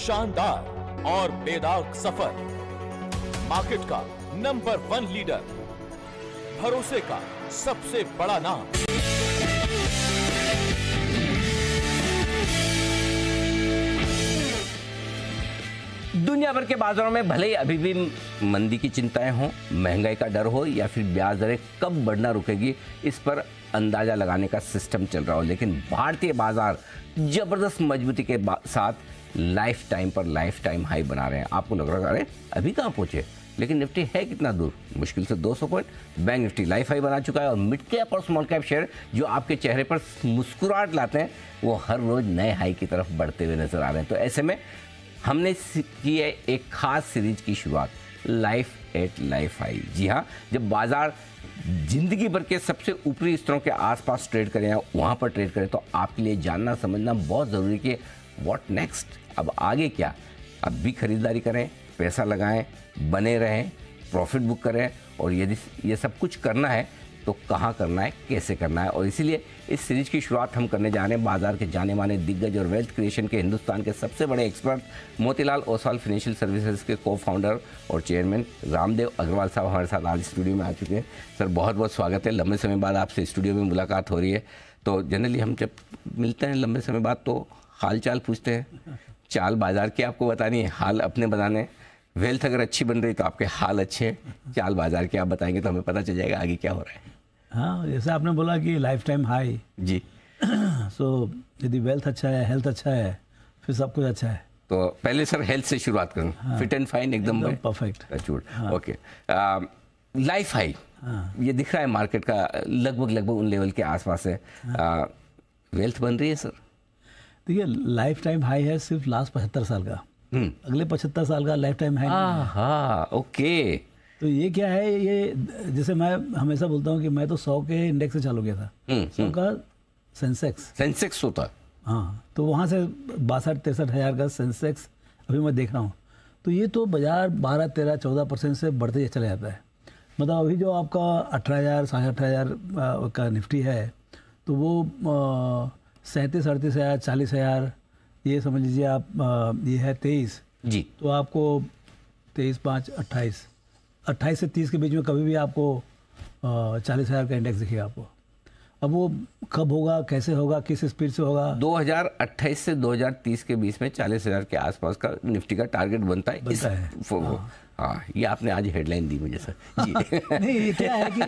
शानदार और बेदाग सफर मार्केट का नंबर वन लीडर भरोसे का सबसे बड़ा नाम दुनिया भर के बाजारों में भले ही अभी भी मंदी की चिंताएं हों महंगाई का डर हो या फिर ब्याज दरें कब बढ़ना रुकेगी इस पर अंदाजा लगाने का सिस्टम चल रहा हो लेकिन भारतीय बाजार जबरदस्त मजबूती के साथ लाइफ टाइम पर लाइफ टाइम हाई बना रहे हैं आपको लग रहा है अरे अभी कहाँ पहुँचे लेकिन निफ्टी है कितना दूर मुश्किल से 200 point bank Nifty life high बना चुका है और मिड कैप और स्मॉल कैप शेयर जो आपके चेहरे पर मुस्कुराहट लाते हैं वो हर रोज़ नए हाई की तरफ बढ़ते हुए नज़र आ रहे हैं तो ऐसे में हमने की है एक खास सीरीज की शुरुआत लाइफ एट लाइफ हाई जी हाँ जब बाजार जिंदगी भर के सबसे ऊपरी स्तरों के आसपास ट्रेड करें या वहाँ पर ट्रेड करें तो आपके लिए जानना समझना बहुत ज़रूरी कि वॉट नेक्स्ट अब आगे क्या अब भी खरीदारी करें पैसा लगाएं बने रहें प्रॉफिट बुक करें और यदि ये सब कुछ करना है तो कहाँ करना है कैसे करना है और इसीलिए इस सीरीज की शुरुआत हम करने जा रहे हैं बाजार के जाने माने दिग्गज और वेल्थ क्रिएशन के हिंदुस्तान के सबसे बड़े expert Motilal Oswal financial services के को फाउंडर और चेयरमैन रामदेव अग्रवाल साहब हमारे साथ आज स्टूडियो में आ चुके हैं सर बहुत बहुत स्वागत है लंबे समय बाद आपसे स्टूडियो में मुलाकात हो रही है तो जनरली हम जब मिलते हैं लंबे समय बाद तो हाल चाल पूछते हैं चाल बाजार की आपको बतानी है हाल अपने बताने वेल्थ अगर अच्छी बन रही तो आपके हाल अच्छे चाल बाजार के आप बताएंगे तो हमें पता चल जाएगा आगे क्या हो रहा है हाँ जैसे आपने बोला कि लाइफ टाइम हाई जी सो so, यदि वेल्थ अच्छा है हेल्थ अच्छा है फिर सब कुछ अच्छा है तो पहले सर हेल्थ से शुरुआत करूँ हाँ, फिट एंड फाइन एकदम परफेक्ट ओके लाइफ हाई ये दिख रहा है मार्केट का लगभग लगभग उन लेवल के आसपास है हाँ. आ, uh, वेल्थ बन रही है सर देखिए लाइफ टाइम हाई है सिर्फ लास्ट पचहत्तर साल का हम्म। अगले पचहत्तर साल का लाइफ टाइम हाई ओके तो ये क्या है ये जैसे मैं हमेशा बोलता हूँ कि मैं तो सौ के इंडेक्स से चालू किया था हम्म, सौ हम्म। का सेंसेक्स सेंसेक्स होता हाँ तो वहाँ से बासठ तिरसठ हज़ार का सेंसेक्स अभी मैं देख रहा हूँ तो ये तो बाजार बारह तेरह चौदह परसेंट से बढ़ते ही चला जाता है मतलब अभी जो आपका अठारह हज़ार साढ़े अठारह हज़ार का निफ्टी है तो वो आ, सैंतीस अड़तीस हज़ार चालीस हज़ार ये समझ लीजिए आप ये है तेईस जी तो आपको तेईस पाँच अट्ठाईस अट्ठाईस से तीस के बीच में कभी भी आपको चालीस हज़ार का इंडेक्स दिखेगा आपको अब वो कब होगा कैसे होगा किस स्पीड से होगा 2028 से 2030 के बीच में चालीस हजार के आसपास का निफ्टी का टारगेट बनता है बनता इस है हाँ। हाँ ये आपने आज हेडलाइन दी मुझे सर जी नहीं ये क्या है कि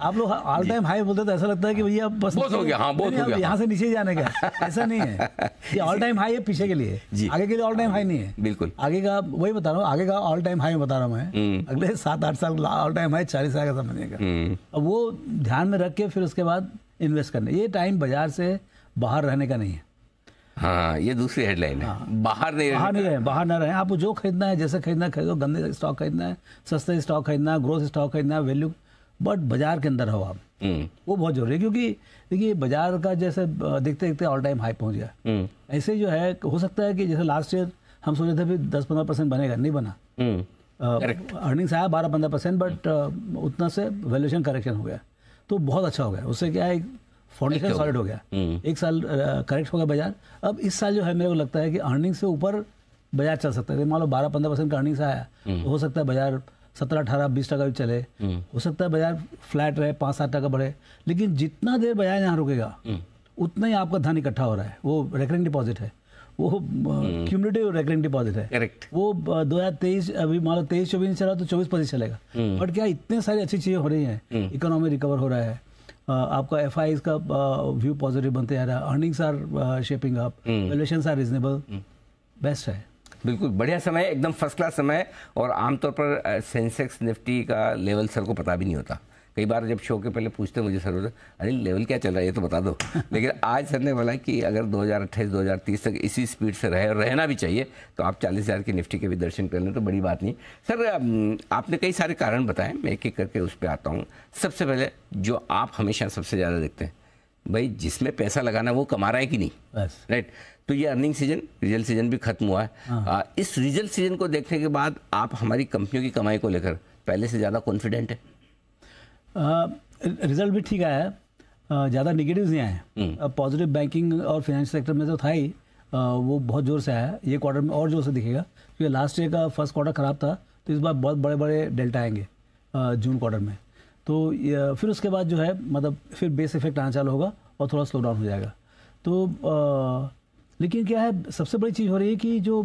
आप लोग ऑल टाइम हाई बोलते तो ऐसा लगता है कि भैया बस बहुत हो गया हाँ बहुत हो गया यहाँ से नीचे जाने का ऐसा नहीं है ये ऑल टाइम हाई है पीछे के लिए जी आगे के लिए ऑल टाइम हाई नहीं है बिल्कुल आगे का वही बता रहा हूँ आगे का ऑल टाइम हाई बता रहा हूँ मैं हम्म। अगले सात आठ साल ऑल टाइम हाई चालीस साल का समझेगा हम्म। अब वो ध्यान में रख के फिर उसके बाद इन्वेस्ट करना ये टाइम बाजार से बाहर रहने का नहीं है हाँ ये दूसरी हेडलाइन है हाँ, बाहर नहीं बाहर नहीं रहे बाहर ना रहे आपको जो खरीदना है जैसे खरीदना खरीदो गंदे स्टॉक खरीदना है सस्ते स्टॉक खरीदना है ग्रोथ स्टॉक खरीदना है वैल्यू बट बाजार के अंदर हो आप हम्म। वो बहुत जरूरी है क्योंकि देखिए बाजार का जैसे देखते देखते ऑल टाइम हाई पहुंच गया हम्म। ऐसे जो है हो सकता है कि जैसे लास्ट ईयर हम सोचे थे दस पंद्रह परसेंट बनेगा नहीं बना हम्म। अर्निंग्स आया बारह पंद्रह परसेंट बट उतना से वैल्यूशन करेक्शन हो गया तो बहुत अच्छा हो गया उससे क्या है फाउंडेशन सॉलिड हो गया hmm. एक साल करेक्ट हो गया बाजार अब इस साल जो है मेरे को लगता है कि अर्निंग से ऊपर बाजार चल सकता है मान लो बारह पंद्रह परसेंट का अर्निंग से आया तो हो सकता है बाजार सत्रह अठारह बीस टका भी चले hmm. हो सकता है बाजार फ्लैट रहे पाँच सात टका बढ़े लेकिन जितना देर बाजार यहाँ रुकेगा उतना ही आपका धन इकट्ठा हो रहा है वो रेकरिंग डिपॉजिट है वो क्यूमलेटिव रेकरिंग डिपॉजिट है करेक्ट वो दो हजार तेईस अभी मान लो तेईस चौबीस चला तो चौबीस पच्चीस चलेगा बट क्या इतने सारी अच्छी चीजें हो रही हैं इकोनॉमी रिकवर हो रहा है आपका एफ आई का व्यू पॉजिटिव बनते जा रहा है earnings are shaping up valuation are reasonable best है बिल्कुल बढ़िया समय एकदम फर्स्ट क्लास समय और आमतौर पर सेंसेक्स निफ्टी का लेवल सर को पता भी नहीं होता कई बार जब शो के पहले पूछते मुझे सर अरे लेवल क्या चल रहा है ये तो बता दो लेकिन आज सर ने बोला कि अगर 2028 2030 तक इसी स्पीड से रहे और रहना भी चाहिए तो आप चालीस हज़ार की निफ्टी के भी दर्शन कर लें तो बड़ी बात नहीं सर आपने कई सारे कारण बताए मैं एक एक करके उस पर आता हूँ सबसे पहले जो आप हमेशा सबसे ज़्यादा देखते हैं भाई जिसमें पैसा लगाना वो कमा रहा है कि नहीं राइट तो ये अर्निंग सीजन रिजल्ट सीजन भी खत्म हुआ है हाँ। आ, इस रिजल्ट सीजन को देखने के बाद आप हमारी कंपनियों की कमाई को लेकर पहले से ज़्यादा कॉन्फिडेंट है रिजल्ट भी ठीक आया है ज़्यादा निगेटिव नहीं आए पॉजिटिव बैंकिंग हम्म। और फाइनेंस सेक्टर में तो था ही वो बहुत ज़ोर से आया ये क्वार्टर में और ज़ोर से दिखेगा क्योंकि लास्ट ईयर का फर्स्ट क्वार्टर ख़राब था तो इस बार बहुत बड़े बड़े डेल्टा आएंगे जून क्वार्टर में तो फिर उसके बाद जो है मतलब फिर बेस इफेक्ट आना चालू होगा और थोड़ा स्लो डाउन हो जाएगा तो लेकिन क्या है सबसे बड़ी चीज़ हो रही है कि जो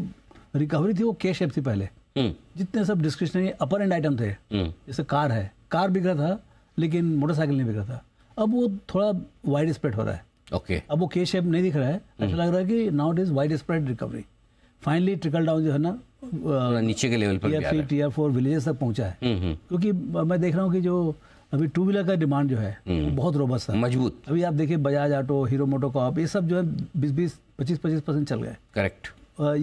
रिकवरी थी वो के शेप थी पहले हम्म। जितने सब डिस्क्रिप्शनरी अपर एंड आइटम थे हम्म। जैसे कार है कार बिक रहा था लेकिन मोटरसाइकिल नहीं रहा था अब वो थोड़ा वाइड स्प्रेड हो रहा है ओके okay. अब वो के शेप नहीं दिख रहा है अच्छा लग रहा है कि now it is widespread recovery finally trickle down जो है ना नीचे के लेवल पर टीयर थ्री फोर विलेजेस तक पहुंचा है hmm, hmm. क्योंकि मैं देख रहा हूँ कि जो अभी टू व्हीलर का डिमांड जो है बहुत रोबस्ट था मजबूत अभी आप देखिए बजाज ऑटो हीरो मोटो कॉप ये सब जो है बीस बीस पच्चीस पच्चीस परसेंट चल गए करेक्ट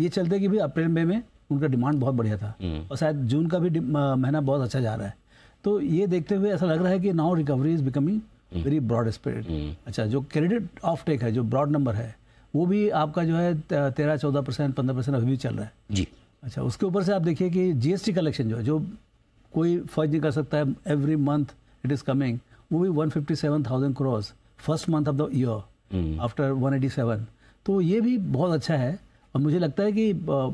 ये चलते कि भाई अप्रैल मई में उनका डिमांड बहुत बढ़िया था और शायद जून का भी महीना बहुत अच्छा जा रहा है तो ये देखते हुए ऐसा लग रहा है कि now recovery is becoming very broad spread अच्छा जो क्रेडिट ऑफ टेक है जो ब्रॉड नंबर है वो भी आपका जो है तेरह चौदह परसेंट पंद्रह परसेंट अभी भी चल रहा है जी अच्छा उसके ऊपर से आप देखिए कि जीएसटी कलेक्शन जो है जो कोई फर्ज नहीं कर सकता है every month it is coming वो भी one fifty seven thousand cross first month of the year after one eighty seven तो ये भी बहुत अच्छा है और मुझे लगता है कि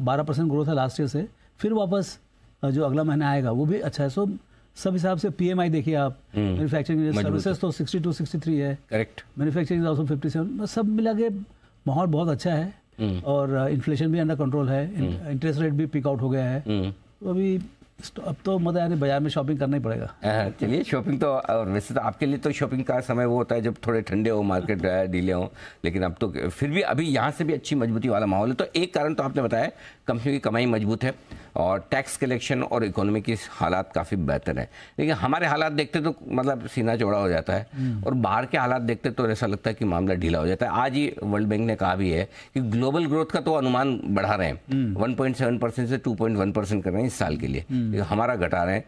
बारह परसेंट ग्रोथ है लास्ट ईयर से फिर वापस जो अगला महीना आएगा वो भी अच्छा है सो so, सब हिसाब से पीएमआई देखिए आप मैन्युफैक्चरिंग हम्म। सर्विसेज तो 62 63 है करेक्ट मैन्युफैक्चरिंग ऑल्सो 57 सब मिला के माहौल बहुत अच्छा है हम्म। और इन्फ्लेशन uh, भी अंडर कंट्रोल है इंटरेस्ट हम्म। रेट भी पिक आउट हो गया है तो अभी तो अब तो मतलब यानी बाजार में शॉपिंग करना ही पड़ेगा चलिए शॉपिंग तो और वैसे तो आपके लिए तो शॉपिंग का समय वो होता है जब थोड़े ठंडे हो मार्केट डीले हो लेकिन अब तो फिर भी अभी यहाँ से भी अच्छी मजबूती वाला माहौल है तो एक कारण तो आपने बताया कंपनी की कमाई मजबूत है और टैक्स कलेक्शन और इकोनॉमी की हालात काफ़ी बेहतर है लेकिन हमारे हालात देखते तो मतलब सीना चौड़ा हो जाता है हम्म। और बाहर के हालात देखते तो ऐसा लगता है कि मामला ढीला हो जाता है आज ही वर्ल्ड बैंक ने कहा भी है कि ग्लोबल ग्रोथ का तो अनुमान बढ़ा रहे हैं वन हम्म। से टू कर रहे हैं इस साल के लिए हम्म। हम्म। हमारा घटा रहे हैं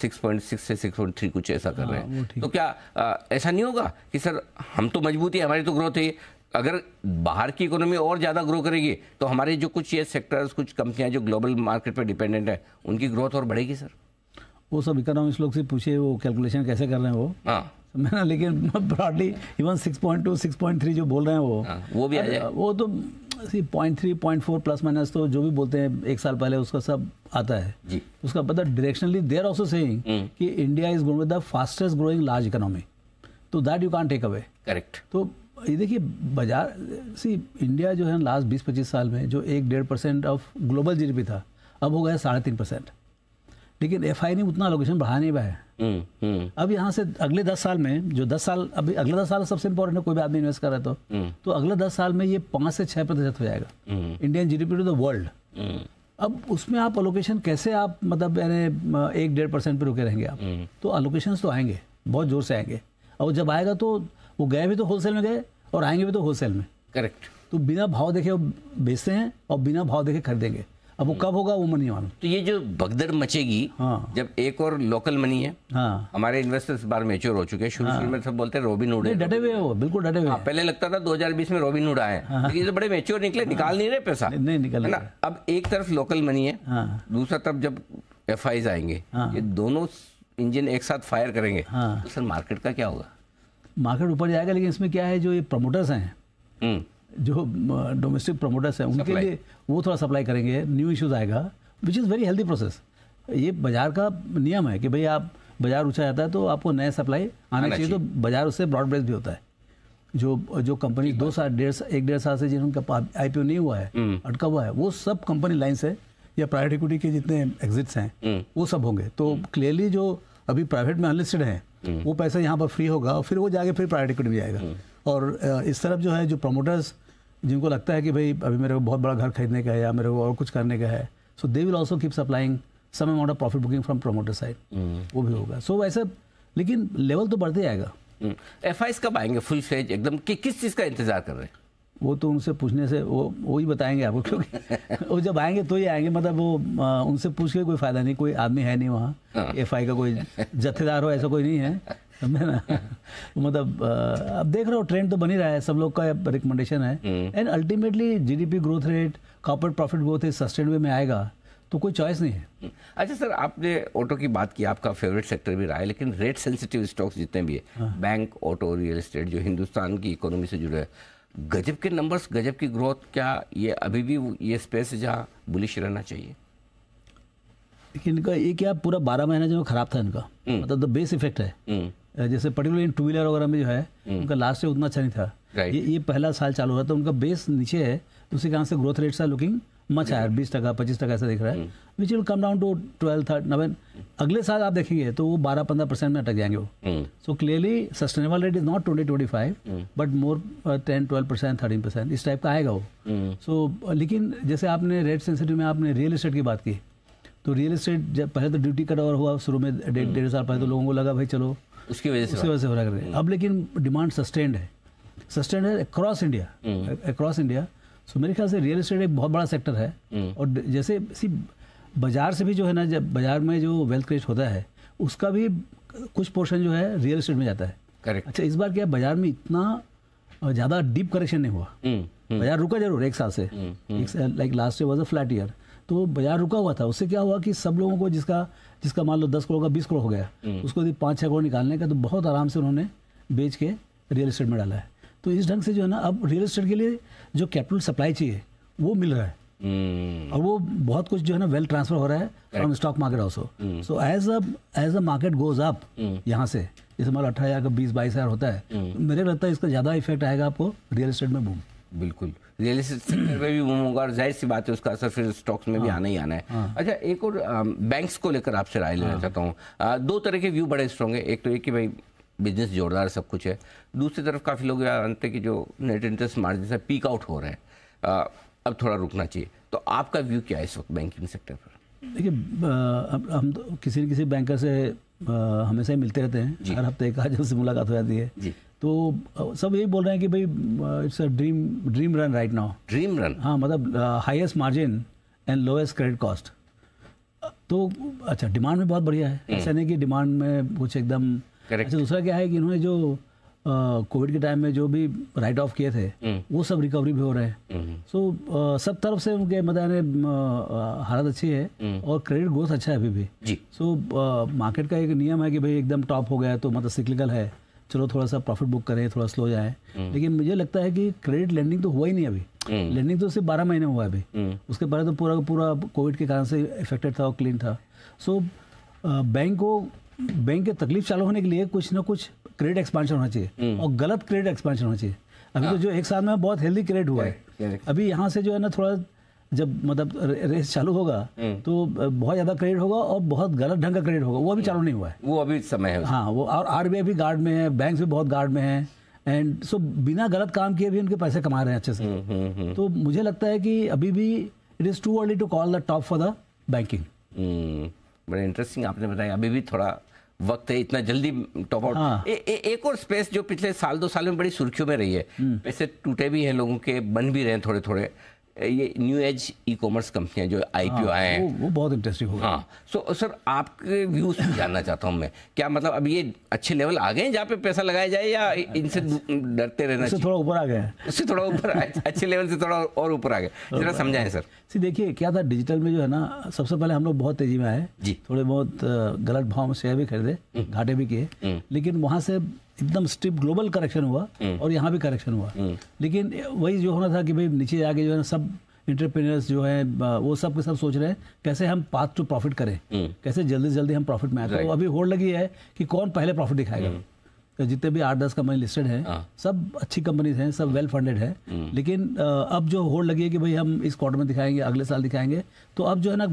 सिक्स पॉइंट सिक्स से सिक्स पॉइंट थ्री कुछ ऐसा कर हाँ, रहे हैं तो क्या आ, ऐसा नहीं होगा कि सर हम तो मजबूती हमारी तो ग्रोथ है अगर बाहर की इकोनॉमी और ज़्यादा ग्रो करेगी तो हमारे जो कुछ ये सेक्टर्स कुछ कंपनियां जो ग्लोबल मार्केट पर डिपेंडेंट है उनकी ग्रोथ और बढ़ेगी सर वो सब इकोनॉमिक्स लोग से पूछे वो कैलकुलेशन कैसे कर रहे हैं वो हाँ मैंने लेकिन ब्रॉडली इवन 6.2 6.3 जो बोल रहे हैं वो आ, हाँ, वो भी आ जाए वो तो point three point four plus minus तो जो भी बोलते हैं एक साल पहले उसका सब आता है जी उसका पता डायरेक्शनली देर ऑल्सो सेइंग कि India is going with the fastest growing large economy तो that you can take away correct तो ये देखिए बाजार सी इंडिया जो है लास्ट बीस पच्चीस साल में जो एक डेढ़ परसेंट ऑफ ग्लोबल जी था अब हो गया साढ़े तीन परसेंट लेकिन एफ ने उतना लोकेशन बढ़ा नहीं पाया हम्म, हम्म। अब यहाँ से अगले दस साल में जो दस साल अभी अगले दस साल सबसे इम्पोर्टेंट है कोई भी आदमी इन्वेस्ट कर रहा तो हम्म। तो अगले दस साल में ये पाँच से छः प्रतिशत हो जाएगा इंडियन जी टू द वर्ल्ड अब उसमें आप अलोकेशन कैसे आप मतलब यानी एक डेढ़ परसेंट पर रुके रहेंगे आप तो अलोकेशन तो आएंगे बहुत जोर से आएंगे और जब आएगा तो वो गए भी तो होलसेल में गए और आएंगे भी तो होलसेल में करेक्ट तो बिना भाव देखे बेचते हैं और बिना भाव देखे खरीदेंगे अब वो हम्म। कब होगा वो मनी मालूम तो ये जो भगदड़ मचेगी हाँ। जब एक और लोकल मनी है हाँ। हमारे इन्वेस्टर्स बार मेच्योर हो चुके हैं शुरू शुरू हाँ। में सब बोलते हैं रोबिन हुड डटे हुए वो बिल्कुल डटे हुए हाँ, पहले लगता था 2020 में रोबिन हुड है लेकिन तो बड़े मेच्योर निकले हाँ। निकाल नहीं रहे पैसा नहीं निकल ना अब एक तरफ लोकल मनी है दूसरा तरफ जब एफ आएंगे ये दोनों इंजन एक साथ फायर करेंगे तो सर मार्केट का क्या होगा मार्केट ऊपर जाएगा लेकिन इसमें क्या है जो ये प्रमोटर्स हैं हम्म। जो डोमेस्टिक प्रोमोटर्स हैं उनके लिए वो थोड़ा सप्लाई करेंगे न्यू इश्यूज आएगा which is very healthy process ये बाजार का नियम है कि भाई आप बाजार ऊँचा जाता है तो आपको नया सप्लाई आना चाहिए तो बाजार उससे ब्रॉड ब्रेस भी होता है जो जो कंपनी दो साल डेढ़ एक डेढ़ साल से जिनका आई पी नहीं हुआ है हम्म। अटका हुआ है वो सब कंपनी लाइन्स है या प्राइवेट इक्विटी के जितने एग्जिट्स हैं हम्म। वो सब होंगे तो क्लियरली हम्म। जो अभी प्राइवेट में अनलिस्टेड हैं वो पैसा यहाँ पर फ्री होगा और फिर वो जाके फिर प्राइवेट इक्विटी में जाएगा और इस तरफ जो है जो प्रमोटर्स जिनको लगता है कि भाई अभी मेरे को बहुत बड़ा घर खरीदने का है या मेरे को और कुछ करने का है so they will also keep supplying some amount of profit booking from promoter side वो भी होगा सो so, वैसे लेकिन लेवल तो बढ़ते जाएगा एफ hmm. आई कब आएंगे फुल फ्लेज एकदम कि किस चीज़ का इंतजार कर रहे हैं वो तो उनसे पूछने से वो वो ही बताएंगे आपको क्योंकि वो जब आएंगे तो ही आएंगे मतलब वो आ, उनसे पूछ के कोई फ़ायदा नहीं कोई आदमी है नहीं वहाँ एफ हाँ। आई का कोई जत्थेदार हो ऐसा कोई नहीं है समझे ना तो मतलब अब देख रहे हो ट्रेंड तो बनी रहा है सब लोग का रिकमेंडेशन है and ultimately GDP growth rate copper profit growth rate sustain way में आएगा तो कोई चॉइस नहीं है हम्म। अच्छा सर आपने ऑटो की बात की आपका फेवरेट सेक्टर भी रहा है लेकिन रेट सेंसिटिव स्टॉक्स जितने भी है हाँ। बैंक ऑटो रियल एस्टेट जो हिंदुस्तान की इकोनॉमी से जुड़े हैं गजब के नंबर्स गजब की ग्रोथ क्या ये अभी भी ये स्पेस जहाँ बुलिश रहना चाहिए इनका ये क्या पूरा बारह महीना जो खराब था इनका हम्म। मतलब द बेस इफेक्ट है हम्म। जैसे पर्टिकुलर इन टू व्हीलर वगैरह में जो है हम्म। उनका लास्ट ईयर उतना अच्छा नहीं था ये, ये पहला साल चालू हो रहा तो उनका बेस नीचे है तो उसी कारण से ग्रोथ रेट सा लुकिंग मच हायर बीस टका पच्चीस टका ऐसा दिख रहा है which will come down to twelve थर्ट नवन अगले साल आप देखेंगे तो वो बारह पंद्रह परसेंट में अटक जाएंगे वो so clearly sustainable rate is not twenty twenty five but more ten twelve percent thirteen percent इस टाइप का आएगा वो सो हम्म। so, लेकिन जैसे आपने रेट सेंसिटिव में आपने रियल इस्टेट की बात की तो रियल इस्टेट जब पहले तो ड्यूटी कट ओवर हुआ शुरू में डेढ़ डेढ़ साल पहले तो हम्म। लोगों को लगा भाई चलो उसकी वजह से वजह से हो रहा कर अब लेकिन डिमांड सस्टेंड है सस्टेंड है across India across India so मेरे ख्याल से रियल इस्टेट एक बहुत बड़ा सेक्टर है हम्म। और जैसे इसी बाजार से भी जो है ना जब बाजार में जो वेल्थ क्रिएट होता है उसका भी कुछ पोर्शन जो है रियल इस्टेट में जाता है करेक्ट अच्छा इस बार क्या बाजार में इतना ज़्यादा डीप करेक्शन नहीं हुआ हम्म, हम्म। बाजार रुका जरूर एक साल से like last year was a flat year तो बाजार रुका हुआ था उससे क्या हुआ कि सब लोगों को जिसका जिसका मान लो दस करोड़ का बीस करोड़ हो गया हम्म। उसको यदि पाँच छः करोड़ निकालने का तो बहुत आराम से उन्होंने बेच के रियल इस्टेट में डाला है तो इस ढंग से जो है ना अब रियल इस्टेट के लिए जो कैपिटल सप्लाई चाहिए वो मिल रहा है हम्म। और वो बहुत कुछ जो है ना वेल्थ ट्रांसफर हो रहा है from stock market also so as a as a market goes up यहाँ से जैसे लो अठारह हज़ार का बीस बाईस हज़ार होता है हम्म। मेरे लगता है इसका ज़्यादा इफेक्ट आएगा आपको रियल इस्टेट में बूम बिल्कुल रियल इस्टेट सेक्टर में भी वो होगा और जाहिर सी बात है उसका असर फिर स्टॉक्स में भी हाँ। आना ही आना है हाँ। अच्छा एक और बैंक्स को लेकर आपसे राय लेना हाँ। चाहता हूँ दो तरह के व्यू बड़े स्ट्रॉन्ग है एक तो एक कि भाई बिजनेस जोरदार सब कुछ है दूसरी तरफ काफ़ी लोग जानते हैं कि जो नेट इंटरेस्ट मार्जिन है पीक आउट हो रहे हैं अब थोड़ा रुकना चाहिए तो आपका व्यू क्या है इस वक्त बैंकिंग सेक्टर पर देखिए हम तो किसी न किसी बैंकर से हमेशा ही मिलते रहते हैं हर हफ्ते एक आज से मुलाकात हो जाती है तो सब यही बोल रहे हैं कि भाई it's a dream dream run right now dream run हाँ मतलब highest margin and lowest credit cost तो अच्छा डिमांड में बहुत बढ़िया है हम्म। ऐसा नहीं कि डिमांड में कुछ एकदम अच्छा दूसरा क्या है कि इन्होंने जो कोविड के टाइम में जो भी राइट ऑफ किए थे हम्म। वो सब रिकवरी भी हो रहे हैं सो हम्म। सब तरफ से उनके मतलब हालत अच्छी है और क्रेडिट ग्रोथ अच्छा है अभी भी सो मार्केट का एक नियम है कि भाई एकदम टॉप हो गया तो मतलब सिक्लिकल है चलो थोड़ा सा प्रॉफिट बुक करें थोड़ा स्लो जाए हम्म। लेकिन मुझे लगता है कि क्रेडिट लेंडिंग तो हुआ ही नहीं अभी लेंडिंग हम्म। तो सिर्फ बारह महीने हुआ अभी हम्म। उसके पहले तो पूरा पूरा कोविड के कारण से इफेक्टेड था और क्लीन था सो बैंक को बैंक के तकलीफ चालू होने के लिए कुछ ना कुछ क्रेडिट एक्सपांशन होना चाहिए और गलत क्रेडिट एक्सपांशन होना चाहिए अभी तो हाँ। जो एक साल में बहुत हेल्दी क्रेडिट हुआ है अभी यहाँ से जो है ना थोड़ा जब मतलब रेस चालू होगा हम्म। तो बहुत ज्यादा क्रेडिट होगा और बहुत गलत ढंग का क्रेडिट होगा वो अभी हम्म। चालू नहीं हुआ है वो अभी समय है हाँ वो और आर भी गार्ड में है बैंक भी बहुत गार्ड में है एंड सो so, बिना गलत काम किए भी उनके पैसे कमा रहे हैं अच्छे से हम्म, तो मुझे लगता है कि अभी भी it is too early to call the top for the banking बड़े इंटरेस्टिंग आपने बताया अभी भी थोड़ा वक्त है इतना जल्दी टॉप आउट हाँ। ए, ए, एक और स्पेस जो पिछले साल दो साल में बड़ी सुर्खियों में रही है पैसे टूटे भी हैं लोगों के बन भी रहे हैं थोड़े थोड़े ये न्यू एज ई कॉमर्स कंपनियां जो आई पी हाँ, आए हैं वो, बहुत इंटरेस्टिंग होगा हाँ सो so, सर आपके व्यूज जानना चाहता हूँ मैं क्या मतलब अब ये अच्छे लेवल आ गए जहाँ पे पैसा लगाया जाए या इनसे अच्छा, डरते रहना इससे थोड़ा ऊपर आ गया इससे थोड़ा ऊपर अच्छे लेवल से थोड़ा और ऊपर आ गए जरा समझाएं सर सी देखिए क्या था डिजिटल में जो है ना सबसे पहले हम लोग बहुत तेजी में आए जी थोड़े बहुत गलत भाव में शेयर भी खरीदे हम्म। घाटे भी किए हम्म। लेकिन वहाँ से एकदम स्टिप ग्लोबल करेक्शन हुआ हम्म। और यहाँ भी करेक्शन हुआ हम्म। लेकिन वही जो होना था कि भाई नीचे जाके जो है ना सब इंटरप्रेनर्स जो है वो सब के सब सोच रहे हैं कैसे हम पाथ टू प्रॉफिट करें हम्म। कैसे जल्दी से जल्दी हम प्रॉफिट में आए तो अभी होड़ लगी है कि कौन पहले प्रॉफिट दिखाएगा तो जितने भी आठ दस कंपनी हाँ। लिस्टेड हैं सब अच्छी कंपनीज हैं सब वेल फंडेड है लेकिन अब जो होड़ लगी है कि भाई हम इस क्वार्टर में दिखाएंगे अगले साल दिखाएंगे तो अब जो है ना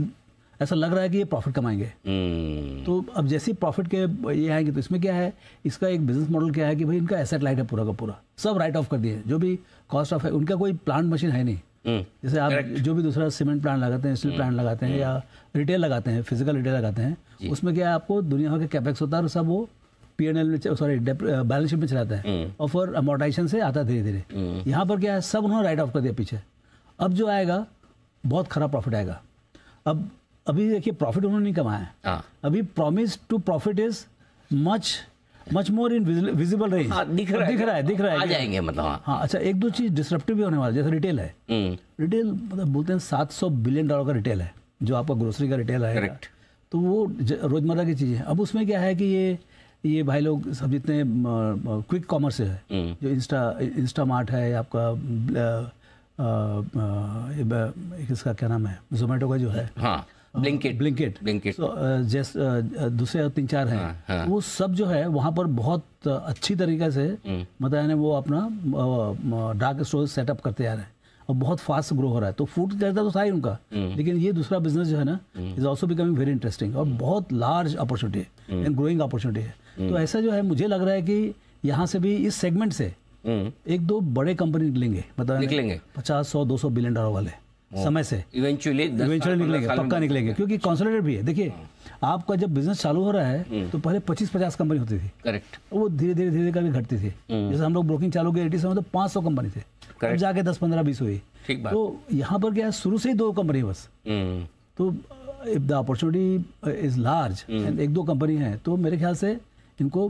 ऐसा लग रहा है कि ये प्रॉफिट कमाएंगे hmm. तो अब जैसे प्रॉफिट के ये आएंगे तो इसमें क्या है इसका एक बिजनेस मॉडल क्या है कि भाई इनका एसेट लाइट है पूरा का पूरा सब राइट ऑफ कर दिए जो भी कॉस्ट ऑफ है उनका कोई प्लांट मशीन है नहीं hmm. जैसे आप Correct. जो भी दूसरा सीमेंट प्लांट लगाते हैं स्टील hmm. प्लांट लगाते हैं या रिटेल हम्म। लगाते हैं फिजिकल रिटेल लगाते हैं उसमें क्या है आपको दुनिया भर कैपेक्स होता है और सब वो पी एन एल में सॉरी बैलेंस शीट में चलाता है और फिर अमोटाइजेशन से आता है धीरे धीरे यहाँ पर क्या है सब उन्होंने राइट ऑफ कर दिया पीछे अब जो आएगा बहुत खराब प्रॉफिट आएगा अब अभी देखिए प्रॉफिट उन्होंने नहीं कमाया हाँ। अभी promise to profit is much much more in visible range दिख रहा है दिख रहा है दिख रहा है आ जाएंगे मतलब हाँ, हाँ अच्छा एक दो चीज डिस्ट्रप्टिव भी होने वाला जैसे रिटेल है रिटेल हम्म। मतलब बोलते हैं 700 बिलियन डॉलर का रिटेल है जो आपका ग्रोसरी का रिटेल है तो वो रोजमर्रा की चीज है अब उसमें क्या है कि ये ये भाई लोग सब जितने क्विक हम्म। कॉमर्स है जो इंस्टा इंस्टा मार्ट है आपका आ, आ, आ, इसका क्या नाम है जोमेटो का जो है हाँ ब्लिंकेट ब्लिंकेट ब्लिंकेट जैसे दूसरे तीन चार हैं हाँ, हाँ। वो सब जो है वहाँ पर बहुत uh, अच्छी तरीके से हम्म। मतलब यानी वो अपना डार्क स्टोर सेटअप करते आ रहे हैं और बहुत फास्ट ग्रो हो रहा है तो फूड ज्यादा तो था ही उनका हम्म। लेकिन ये दूसरा बिजनेस जो है ना is also becoming very interesting और बहुत लार्ज अपॉर्चुनिटी है एंड ग्रोइंग अपॉर्चुनिटी है हम्म। तो ऐसा जो है मुझे लग रहा है कि यहाँ से भी इस सेगमेंट से एक दो बड़े कंपनी निकलेंगे मतलब निकलेंगे पचास सौ दो सौ बिलियन डॉलर वाले समय से इवेंचुअली निकलेगा पक्का निकलेंगे क्योंकि कॉन्सोलेटेड भी है देखिए हाँ। आपका जब बिजनेस चालू हो रहा है हम्म। तो पहले 25-50 कंपनी होती थी करेक्ट वो धीरे धीरे धीरे करके घटती थी हम्म। जैसे हम लोग ब्रोकिंग चालू किए एटीज तो 500 कंपनी थे अब जाके 10-15-20 हुई ठीक बात तो यहाँ पर क्या है शुरू से ही दो कंपनी बस हम्म। तो if the opportunity is large एक दो कंपनी है तो मेरे ख्याल से इनको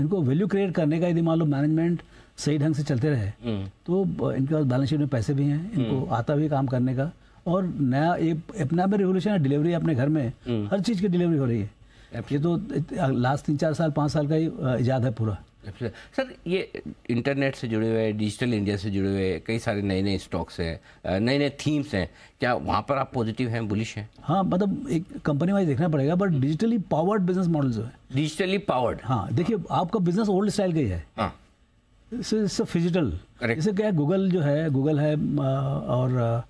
इनको वैल्यू क्रिएट करने का यदि मान लो मैनेजमेंट सही ढंग से चलते रहे हम्म। तो इनके पास बैलेंस शीट में पैसे भी हैं इनको हम्म। आता भी काम करने का और नया एक अपना में रेवोल्यूशन है डिलीवरी अपने घर में हम्म। हर चीज़ की डिलीवरी हो रही है ये तो लास्ट तीन चार साल पाँच साल का ही ईजाद है पूरा सर ये इंटरनेट से जुड़े हुए डिजिटल इंडिया से जुड़े हुए कई सारे नए नए स्टॉक्स हैं नए नए थीम्स हैं क्या वहाँ पर आप पॉजिटिव हैं बुलिश हैं हाँ मतलब एक कंपनी वाइज देखना पड़ेगा but digitally powered business model जो है डिजिटली पावर्ड हाँ देखिए हाँ. आपका बिजनेस ओल्ड स्टाइल का ही है हाँ. फिजिटल जैसे क्या गूगल जो है गूगल है और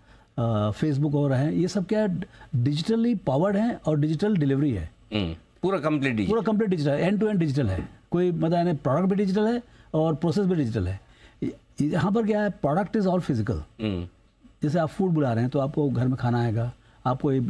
फेसबुक हो रहे हैं ये सब क्या डिजिटली पावर्ड है और डिजिटल डिलीवरी है हम्म, पूरा कंप्लीट पूरा complete digital end to end digital है कोई मतलब प्रोडक्ट भी डिजिटल है और प्रोसेस भी डिजिटल है यहाँ पर क्या है प्रोडक्ट इज ऑल फिजिकल जैसे आप फूड बुला रहे हैं तो आपको घर में खाना आएगा आप कोई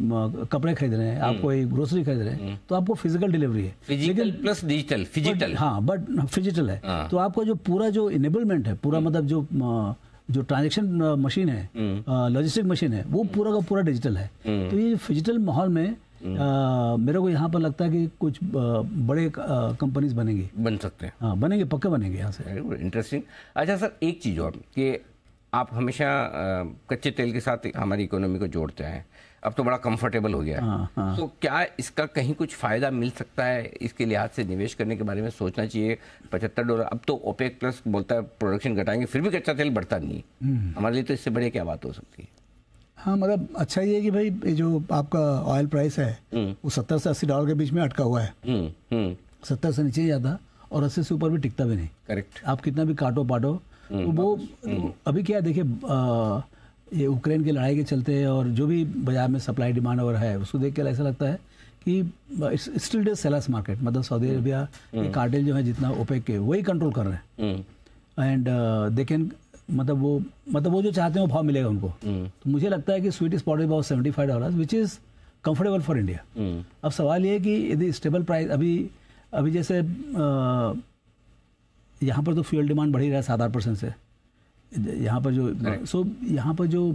कपड़े खरीद रहे हैं आप हम्म। कोई ग्रोसरी खरीद रहे हैं हम्म। तो आपको फिजिकल डिलीवरी है फिजिकल प्लस डिजिटल फिजिकल हाँ बट फिजिटल है हाँ। तो आपका जो पूरा जो इनेबलमेंट है पूरा हम्म। मतलब जो जो ट्रांजेक्शन मशीन है लॉजिस्टिक मशीन है वो पूरा का पूरा डिजिटल है तो ये फिजिटल माहौल में आ, मेरे को यहाँ पर लगता है कि कुछ बड़े कंपनीज बनेंगी बन सकते हैं हाँ बनेंगे पक्के बनेंगे यहाँ से इंटरेस्टिंग अच्छा सर एक चीज़ और कि आप हमेशा कच्चे तेल के साथ हमारी इकोनॉमी को जोड़ते हैं अब तो बड़ा कंफर्टेबल हो गया हाँ, हाँ। तो क्या इसका कहीं कुछ फ़ायदा मिल सकता है इसके लिहाज से निवेश करने के बारे में सोचना चाहिए पचहत्तर डॉलर अब तो ओपेक प्लस बोलता है प्रोडक्शन घटाएंगे फिर भी कच्चा तेल बढ़ता नहीं है हम्म। हमारे लिए तो इससे बढ़िया क्या बात हो सकती है हाँ मतलब अच्छा ये है कि भाई जो आपका ऑयल प्राइस है हम्म। वो सत्तर से अस्सी डॉलर के बीच में अटका हुआ है हम्म, सत्तर से नीचे जाता और अस्सी से ऊपर भी टिकता भी नहीं करेक्ट आप कितना भी काटो पाटो तो वो अभी क्या देखिए ये यूक्रेन की लड़ाई के चलते और जो भी बाजार में सप्लाई डिमांड और है उसको देख कर ऐसा लगता है कि स्टिल डे सेलर्स मार्केट मतलब सऊदी अरेबिया हम्म। के कार्टेल हम्म। जो है जितना ओपेक के वही कंट्रोल कर रहे हैं एंड दे कैन मतलब वो मतलब वो जो चाहते हैं वो भाव मिलेगा उनको हम्म। तो मुझे लगता है कि sweet spot about seventy five dollar which is comfortable for India अब सवाल ये है कि यदि स्टेबल प्राइस अभी अभी जैसे uh, यहाँ पर तो फ्यूल डिमांड बढ़ी रहा है सात आठ परसेंट से यहाँ पर जो सो यहाँ पर जो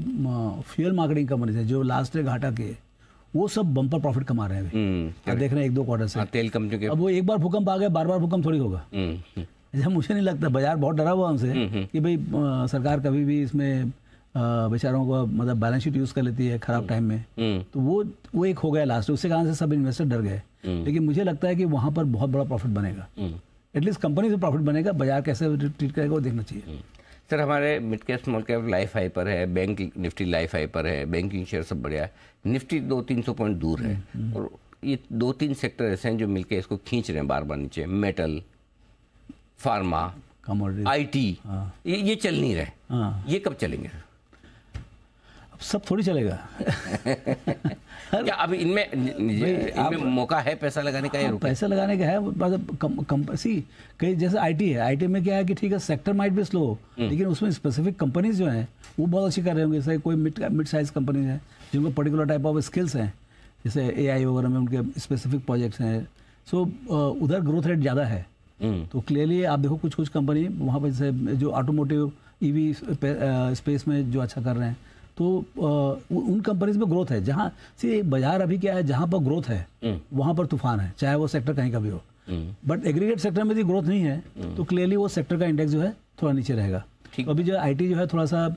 फ्यूल मार्केटिंग कंपनीज है जो लास्ट ईयर घाटा के वो सब बम्पर प्रॉफिट कमा रहे हैं हम्म, आप देख रहे हैं एक दो क्वार्टर से हाँ, तेल कम चुके अब वो एक बार भूकंप आ गए बार बार भूकंप थोड़ी होगा हम्म, हम्म। जब मुझे नहीं लगता बाजार बहुत डरा हुआ हमसे कि भाई सरकार कभी भी इसमें बेचारों को मतलब बैलेंस शीट यूज़ कर लेती है ख़राब टाइम में तो वो वो एक हो गया लास्ट उसके कारण से सब इन्वेस्टर डर गए लेकिन मुझे लगता है कि वहाँ पर बहुत बड़ा प्रॉफिट बनेगा एटलीस्ट कंपनी से प्रॉफिट बनेगा बाजार कैसे ट्रीट करेगा वो देखना चाहिए सर हमारे mid cap small cap life high पर है बैंक निफ्टी लाइफ हाई पर है बैंकिंग शेयर सब बढ़िया है निफ्टी दो तीन सौ पॉइंट दूर है हम्म, और ये दो तीन सेक्टर ऐसे हैं जो मिलकर इसको खींच रहे हैं बार बार नीचे मेटल फार्मा आई टी ये, ये चल नहीं रहे हाँ। ये कब चलेंगे सब थोड़ी चलेगा क्या अब इनमें इनमें मौका है पैसा लगाने का या हाँ, पैसा लगाने का है मतलब कम, सी कई जैसे आईटी है आईटी में क्या है कि ठीक है सेक्टर माइट भी स्लो लेकिन उसमें स्पेसिफिक कंपनीज जो हैं वो बहुत अच्छी कर रहे होंगे जैसे कोई मिड मिड साइज कंपनीज हैं जिनको पर्टिकुलर टाइप ऑफ स्किल्स हैं जैसे ए वगैरह में उनके स्पेसिफिक प्रोजेक्ट्स हैं सो उधर ग्रोथ रेट ज़्यादा है हम्म। तो क्लियरली आप देखो कुछ कुछ कंपनी वहाँ पर जैसे जो ऑटोमोटिव ईवी स्पेस में जो अच्छा कर रहे हैं तो उन कंपनीज में ग्रोथ है जहाँ से बाजार अभी क्या है जहाँ पर ग्रोथ है हम्म। वहाँ पर तूफान है चाहे वो सेक्टर कहीं का भी हो बट एग्रीगेट सेक्टर में यदि ग्रोथ नहीं है हम्म। तो क्लियरली वो सेक्टर का इंडेक्स जो है थोड़ा नीचे रहेगा तो अभी जो आईटी जो है थोड़ा सा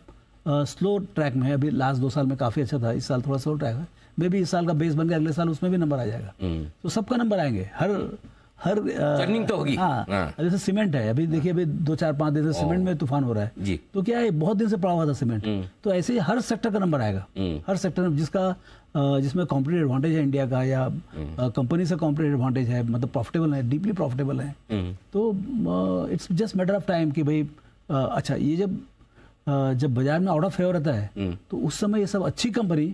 स्लो ट्रैक में है अभी लास्ट दो साल में काफ़ी अच्छा था इस साल थोड़ा स्लो ट्रैक है मे बी इस साल का बेस बन गया अगले साल उसमें भी नंबर आ जाएगा हम्म। तो सबका नंबर आएंगे हर हर टर्निंग तो होगी हाँ, हाँ। जैसे सीमेंट है अभी देखिए अभी दो चार पांच दिन से सीमेंट में तूफान हो रहा है जी तो क्या है बहुत दिन से पड़ा हुआ था सीमेंट हम्म। तो ऐसे ही हर सेक्टर का नंबर आएगा हम्म। हर सेक्टर जिसका जिसमें कॉम्पिटेटिव एडवांटेज है इंडिया का या कंपनी हम्म। से कॉम्पिटेटिव एडवांटेज है मतलब प्रॉफिटेबल है डीपली प्रॉफिटेबल है तो it's just matter of time कि भाई अच्छा ये जब जब बाजार में आउट ऑफ फेवर रहता है तो उस समय ये सब अच्छी कंपनी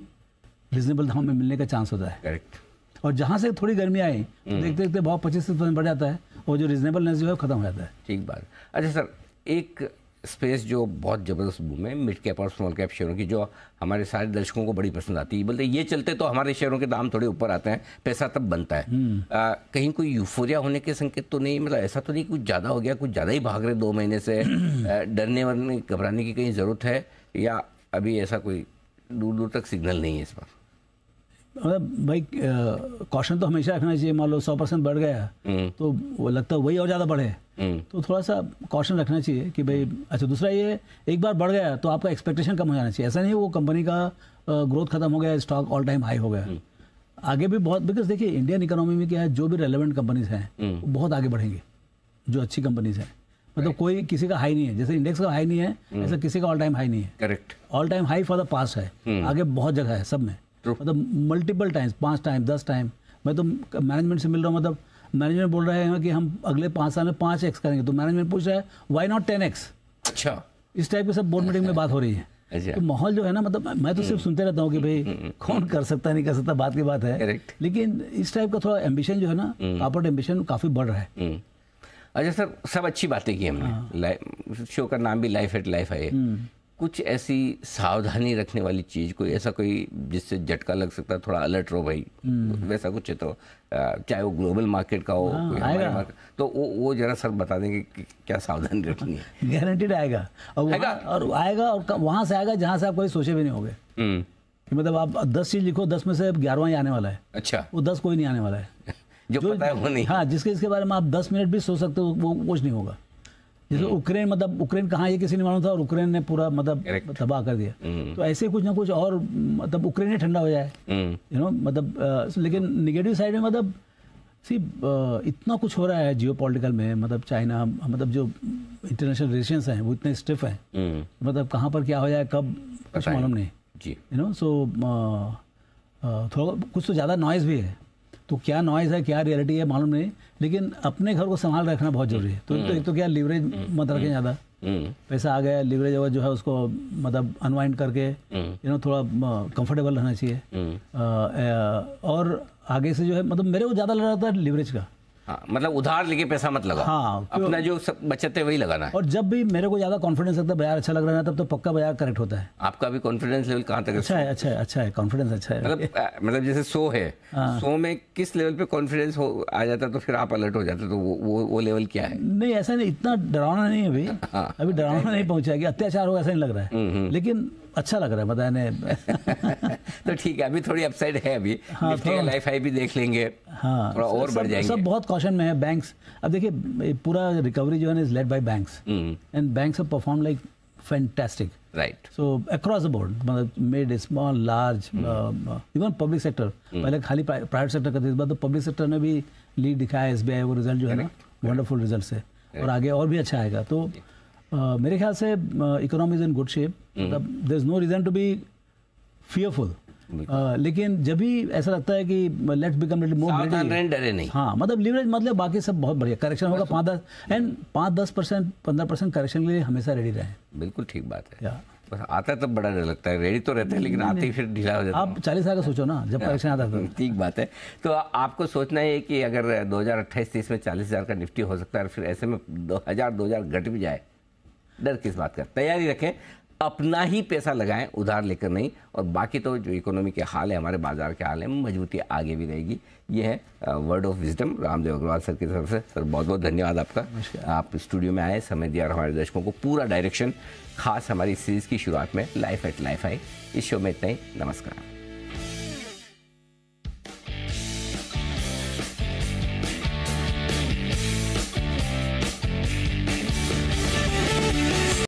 रिजनेबल दामों में मिलने का चांस होता है करेक्ट और जहाँ से थोड़ी गर्मी आई तो देखते देखते भाव पच्चीस तीस परसेंट बढ़ जाता है और जो रिजनेबलनेस जो है खत्म हो जाता है ठीक बात अच्छा सर एक स्पेस जो बहुत ज़बरदस्त बूम है मिड कैप और स्मॉल कैप शेयरों की जो हमारे सारे दर्शकों को बड़ी पसंद आती है बोलते ये चलते तो हमारे शेयरों के दाम थोड़े ऊपर आते हैं पैसा तब बनता है हम्म। आ, कहीं कोई यूफोरिया होने के संकेत तो नहीं मतलब ऐसा तो नहीं कुछ ज़्यादा हो गया कुछ ज़्यादा ही भाग रहे दो महीने से डरने वरने घबराने की कहीं ज़रूरत है या अभी ऐसा कोई दूर दूर तक सिग्नल नहीं है इस बार मतलब भाई कॉशन तो हमेशा रखना चाहिए मान लो सौ परसेंट बढ़ गया हम्म। तो वो लगता है वही और ज़्यादा बढ़े हम्म। तो थोड़ा सा कॉशन रखना चाहिए कि भाई अच्छा दूसरा ये एक बार बढ़ गया तो आपका एक्सपेक्टेशन कम हो जाना चाहिए ऐसा नहीं वो कंपनी का ग्रोथ खत्म हो गया स्टॉक ऑल टाइम हाई हो गया हम्म। आगे भी बहुत बिकॉज देखिए इंडियन इकोनॉमी में क्या है जो भी रेलिवेंट कंपनीज हैं बहुत आगे बढ़ेंगे जो अच्छी कंपनीज हैं मतलब कोई किसी का हाई नहीं है जैसे इंडेक्स का हाई नहीं है ऐसा किसी का ऑल टाइम हाई नहीं है correct all time high for the पास है आगे बहुत जगह है सब में मतलब मल्टीपल टाइम्स पाँच टाइम दस टाइम मैं तो मैनेजमेंट से मिल रहा हूँ मतलब मैनेजमेंट बोल रहे हैं कि हम अगले पाँच साल में पाँच एक्स करेंगे तो मैनेजमेंट पूछ रहा है वाई नॉट टेन एक्स अच्छा इस टाइप के सब बोर्ड मीटिंग में बात हो रही है अच्छा। तो माहौल जो है ना मतलब मैं तो सिर्फ सुनते रहता हूँ कि भाई हम्म, हम्म, हम्म। कौन कर सकता नहीं कर सकता बात की बात है Correct. लेकिन इस टाइप का थोड़ा एम्बिशन जो है ना कॉर्पोरेट एम्बिशन काफ़ी बढ़ रहा है अच्छा सर सब अच्छी बातें की हमने शो हाँ। का नाम भी लाइफ एट लाइफ है कुछ ऐसी सावधानी रखने वाली चीज़ कोई ऐसा कोई जिससे झटका लग सकता है थोड़ा अलर्ट रहो भाई हम्म। वैसा कुछ है तो चाहे वो ग्लोबल मार्केट का हो हाँ, तो वो वो जरा सर बता देंगे कि क्या सावधानी रखनी है गारंटीड आएगा और आएगा और आएगा और वहां से आएगा जहाँ से आप कोई सोचे भी नहीं होंगे हम्म। कि मतलब आप दस चीज़ लिखो दस में से ग्यारहवा ही आने वाला है अच्छा वो दस कोई नहीं आने वाला है जो, जो पता है वो नहीं हाँ जिसके इसके बारे में आप दस मिनट भी सोच सकते हो वो कुछ नहीं होगा जैसे यूक्रेन हम्म। मतलब यूक्रेन कहाँ ये किसी ने मालूम था और यूक्रेन ने पूरा मतलब तबाह कर दिया हम्म। तो ऐसे कुछ ना कुछ और मतलब यूक्रेन ही ठंडा हो जाए यू हम्म। नो मतलब लेकिन निगेटिव साइड में मतलब सी इतना कुछ हो रहा है जियो पोलिटिकल में मतलब चाइना मतलब जो इंटरनेशनल रिलेशन हैं वो इतने स्टिफ हैं मतलब कहाँ पर क्या हो जाए कब कुछ मालूम नहीं यू नो सो थोड़ा कुछ तो ज़्यादा नॉइज़ भी है तो क्या नॉइज़ है क्या रियलिटी है मालूम नहीं लेकिन अपने घर को संभाल रखना बहुत हम्म। जरूरी है तो, तो एक तो, तो क्या लीवरेज हम्म। मत रखें ज़्यादा पैसा आ गया लिवरेज जो है उसको मतलब अनवाइंड करके यू नो थोड़ा कंफर्टेबल रहना चाहिए और आगे से जो है मतलब मेरे को ज़्यादा लग रहा था लिवरेज का हाँ, मतलब उधार लेके पैसा मत लगा हाँ अपना जो सब बचत है वही लगाना है और जब भी मेरे को ज्यादा कॉन्फिडेंस लगता है बाजार अच्छा लग रहा है तब तो पक्का बाजार करेक्ट होता है आपका भी कॉन्फिडेंस लेवल कहाँ तक अच्छा है अच्छा है अच्छा है कॉन्फिडेंस अच्छा है मतलब मतलब जैसे सो है हाँ। सो में किस लेवल पे कॉन्फिडेंस हो आ जाता तो फिर आप अलर्ट हो जाते तो वो वो लेवल क्या है नहीं ऐसा नहीं इतना डरावना नहीं है अभी हाँ। अभी डरावना नहीं पहुंचा अत्याचार हो ऐसा नहीं लग रहा है हम्म, हम्म। लेकिन अच्छा लग रहा है बताने तो ठीक है अभी थोड़ी अपसाइड है अभी हाँ, निफ्टी लाइफ हाई भी देख लेंगे हाँ थोड़ा और बढ़ जाएंगे सब बहुत कॉशन में है बैंक्स अब देखिए पूरा रिकवरी जो है ना is led by banks and banks have perform like fantastic right so across the board मतलब mid small large even public sector पहले खाली प्राइवेट सेक्टर करते इस बार तो पब्लिक सेक्टर ने भी लीड दिखाया एस वो रिजल्ट जो है ना वंडरफुल रिजल्ट है और आगे और भी अच्छा आएगा तो yeah. Uh, मेरे ख्याल से economy is in good shape मतलब there is no reason to be fearful लेकिन जब भी ऐसा लगता है कि लेट्स बिकम लिटिल मोर डरे नहीं हाँ मतलब लीवरेज मतलब बाकी सब बहुत बढ़िया करेक्शन होगा पाँच दस एंड पाँच दस परसेंट पंद्रह परसेंट करेक्शन के लिए हमेशा रेडी रहे बिल्कुल ठीक बात है बस आता तब बड़ा डर लगता है रेडी तो रहता है लेकिन आते ही फिर ढीला हो जाता है आप चालीस साल का सोचो ना जब करेक्शन हाँ। आता है तो। ठीक बात है तो आपको सोचना है कि अगर 2028-30 में चालीस हज़ार का निफ्टी हो सकता है फिर ऐसे में 2000 2000 घट भी जाए डर किस बात का तैयारी रखें अपना ही पैसा लगाएं उधार लेकर नहीं और बाकी तो जो इकोनॉमी के हाल है हमारे बाजार के हाल है मजबूती आगे भी रहेगी ये है word of wisdom Ramdev Agrawal sir की तरफ से सर बहुत बहुत धन्यवाद आपका आप स्टूडियो में आए समय दिया और हमारे दर्शकों को पूरा डायरेक्शन खास हमारी सीरीज़ की शुरुआत में लाइफ एट लाइफ आई इस शो में इतना ही नमस्कार